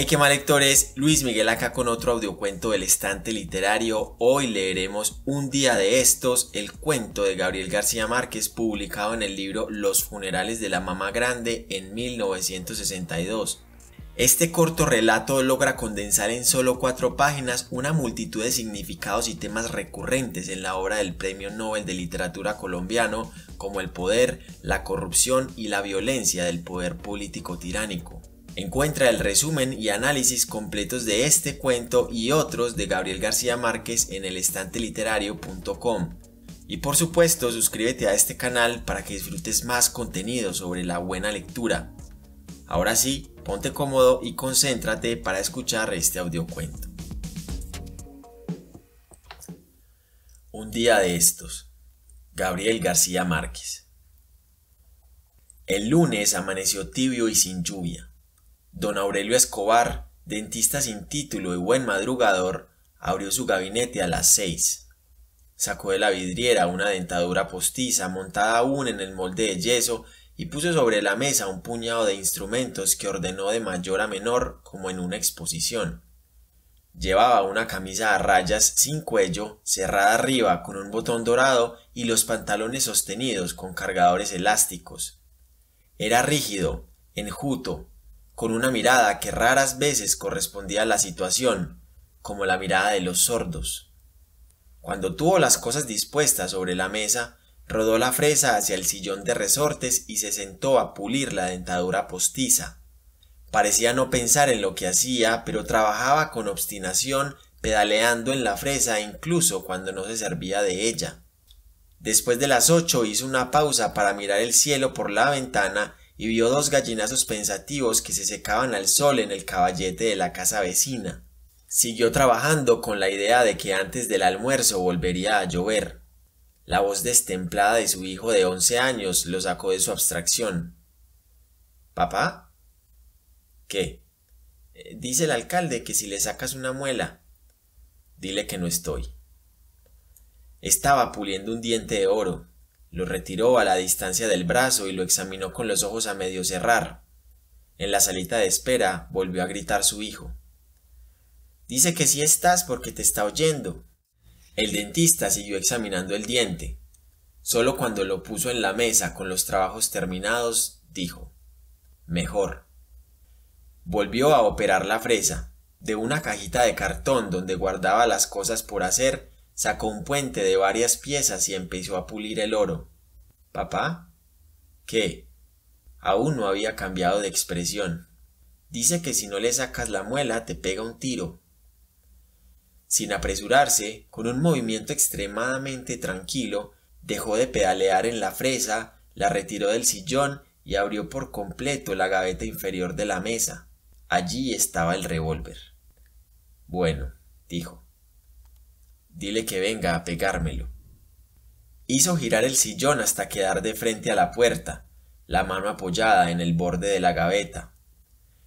Hey, qué mal lectores, Luis Miguel acá con otro audiocuento del estante literario. Hoy leeremos Un día de estos, el cuento de Gabriel García Márquez publicado en el libro Los funerales de la mamá grande en 1962. Este corto relato logra condensar en solo cuatro páginas una multitud de significados y temas recurrentes en la obra del Premio Nobel de Literatura colombiano, como el poder, la corrupción y la violencia del poder político tiránico. Encuentra el resumen y análisis completos de este cuento y otros de Gabriel García Márquez en el elestanteliterario.com. Y por supuesto, suscríbete a este canal para que disfrutes más contenido sobre la buena lectura. Ahora sí, ponte cómodo y concéntrate para escuchar este audiocuento. Un día de estos. Gabriel García Márquez. El lunes amaneció tibio y sin lluvia. Don Aurelio Escobar, dentista sin título y buen madrugador, abrió su gabinete a las seis. Sacó de la vidriera una dentadura postiza montada aún en el molde de yeso y puso sobre la mesa un puñado de instrumentos que ordenó de mayor a menor como en una exposición. Llevaba una camisa a rayas sin cuello, cerrada arriba con un botón dorado y los pantalones sostenidos con cargadores elásticos. Era rígido, enjuto, con una mirada que raras veces correspondía a la situación, como la mirada de los sordos. Cuando tuvo las cosas dispuestas sobre la mesa, rodó la fresa hacia el sillón de resortes y se sentó a pulir la dentadura postiza. Parecía no pensar en lo que hacía, pero trabajaba con obstinación, pedaleando en la fresa incluso cuando no se servía de ella. Después de las ocho hizo una pausa para mirar el cielo por la ventana y vio dos gallinazos pensativos que se secaban al sol en el caballete de la casa vecina. Siguió trabajando con la idea de que antes del almuerzo volvería a llover. La voz destemplada de su hijo de once años lo sacó de su abstracción. ¿Papá? ¿Qué? Eh, dice el alcalde que si le sacas una muela, dile que no estoy. Estaba puliendo un diente de oro. Lo retiró a la distancia del brazo y lo examinó con los ojos a medio cerrar. En la salita de espera volvió a gritar su hijo. Dice que sí estás porque te está oyendo. El dentista siguió examinando el diente. Solo cuando lo puso en la mesa con los trabajos terminados, dijo, mejor. Volvió a operar la fresa. De una cajita de cartón donde guardaba las cosas por hacer, Sacó un puente de varias piezas y empezó a pulir el oro. ¿Papá? ¿Qué? Aún no había cambiado de expresión. Dice que si no le sacas la muela te pega un tiro. Sin apresurarse, con un movimiento extremadamente tranquilo, dejó de pedalear en la fresa, la retiró del sillón y abrió por completo la gaveta inferior de la mesa. Allí estaba el revólver. Bueno, dijo, Dile que venga a pegármelo. Hizo girar el sillón hasta quedar de frente a la puerta, la mano apoyada en el borde de la gaveta.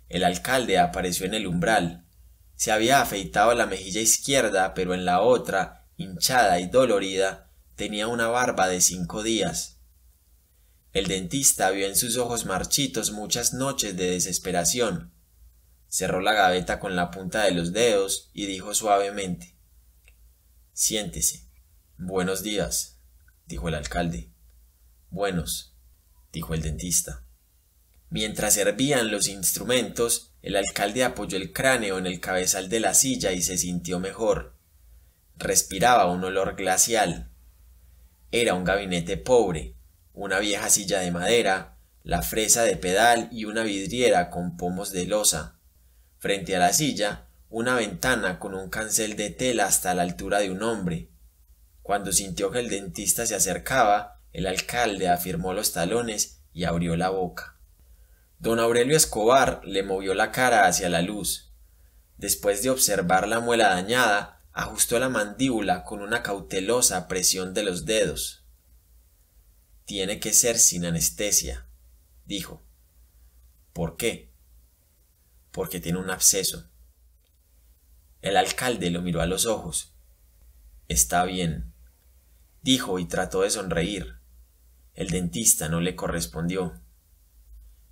El alcalde apareció en el umbral. Se había afeitado la mejilla izquierda, pero en la otra, hinchada y dolorida, tenía una barba de cinco días. El dentista vio en sus ojos marchitos muchas noches de desesperación. Cerró la gaveta con la punta de los dedos y dijo suavemente Siéntese. Buenos días, dijo el alcalde. Buenos, dijo el dentista. Mientras servían los instrumentos, el alcalde apoyó el cráneo en el cabezal de la silla y se sintió mejor. Respiraba un olor glacial. Era un gabinete pobre, una vieja silla de madera, la fresa de pedal y una vidriera con pomos de losa. Frente a la silla una ventana con un cancel de tela hasta la altura de un hombre. Cuando sintió que el dentista se acercaba, el alcalde afirmó los talones y abrió la boca. Don Aurelio Escobar le movió la cara hacia la luz. Después de observar la muela dañada, ajustó la mandíbula con una cautelosa presión de los dedos. Tiene que ser sin anestesia, dijo. ¿Por qué? Porque tiene un absceso. El alcalde lo miró a los ojos. Está bien, dijo y trató de sonreír. El dentista no le correspondió.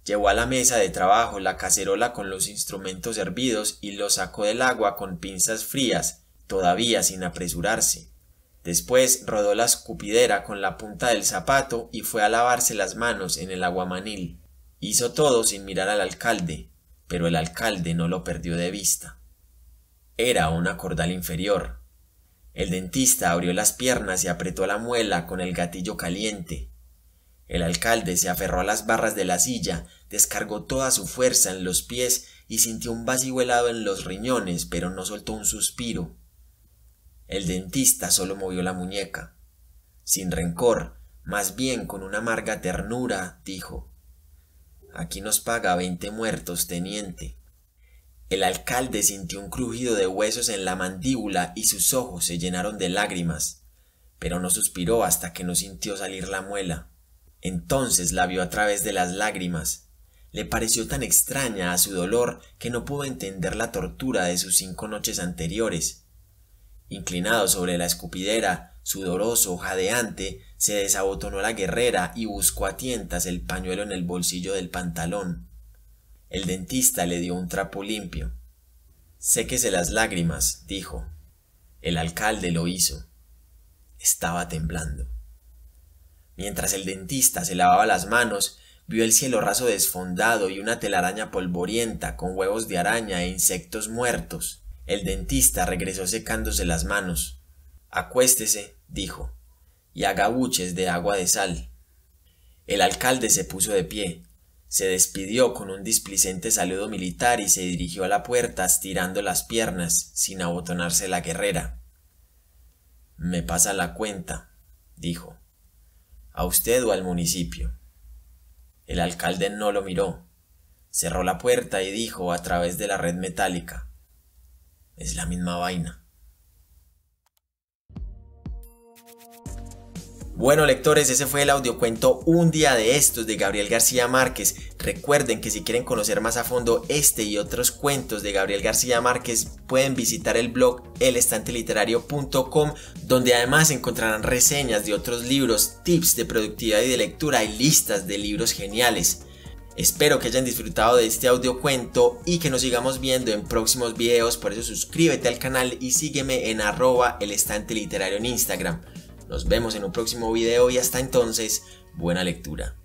Llevó a la mesa de trabajo la cacerola con los instrumentos hervidos y lo sacó del agua con pinzas frías, todavía sin apresurarse. Después rodó la escupidera con la punta del zapato y fue a lavarse las manos en el aguamanil. Hizo todo sin mirar al alcalde, pero el alcalde no lo perdió de vista. Era una cordal inferior. El dentista abrió las piernas y apretó la muela con el gatillo caliente. El alcalde se aferró a las barras de la silla, descargó toda su fuerza en los pies y sintió un vacío helado en los riñones, pero no soltó un suspiro. El dentista solo movió la muñeca. Sin rencor, más bien con una amarga ternura, dijo Aquí nos paga veinte muertos, teniente. El alcalde sintió un crujido de huesos en la mandíbula y sus ojos se llenaron de lágrimas, pero no suspiró hasta que no sintió salir la muela. Entonces la vio a través de las lágrimas. Le pareció tan extraña a su dolor que no pudo entender la tortura de sus cinco noches anteriores. Inclinado sobre la escupidera, sudoroso, jadeante, se desabotonó la guerrera y buscó a tientas el pañuelo en el bolsillo del pantalón. El dentista le dio un trapo limpio. Séquese las lágrimas, dijo. El alcalde lo hizo. Estaba temblando. Mientras el dentista se lavaba las manos, vio el cielo raso desfondado y una telaraña polvorienta con huevos de araña e insectos muertos. El dentista regresó secándose las manos. Acuéstese, dijo, y haga buches de agua de sal. El alcalde se puso de pie, se despidió con un displicente saludo militar y se dirigió a la puerta estirando las piernas, sin abotonarse la guerrera. Me pasa la cuenta, dijo. A usted o al municipio. El alcalde no lo miró. Cerró la puerta y dijo a través de la red metálica. Es la misma vaina. Bueno lectores, ese fue el audiocuento Un día de estos de Gabriel García Márquez. Recuerden que si quieren conocer más a fondo este y otros cuentos de Gabriel García Márquez, pueden visitar el blog elestanteliterario.com donde además encontrarán reseñas de otros libros, tips de productividad y de lectura y listas de libros geniales. Espero que hayan disfrutado de este audiocuento y que nos sigamos viendo en próximos videos, por eso suscríbete al canal y sígueme en arroba el literario en Instagram. Nos vemos en un próximo video y hasta entonces, buena lectura.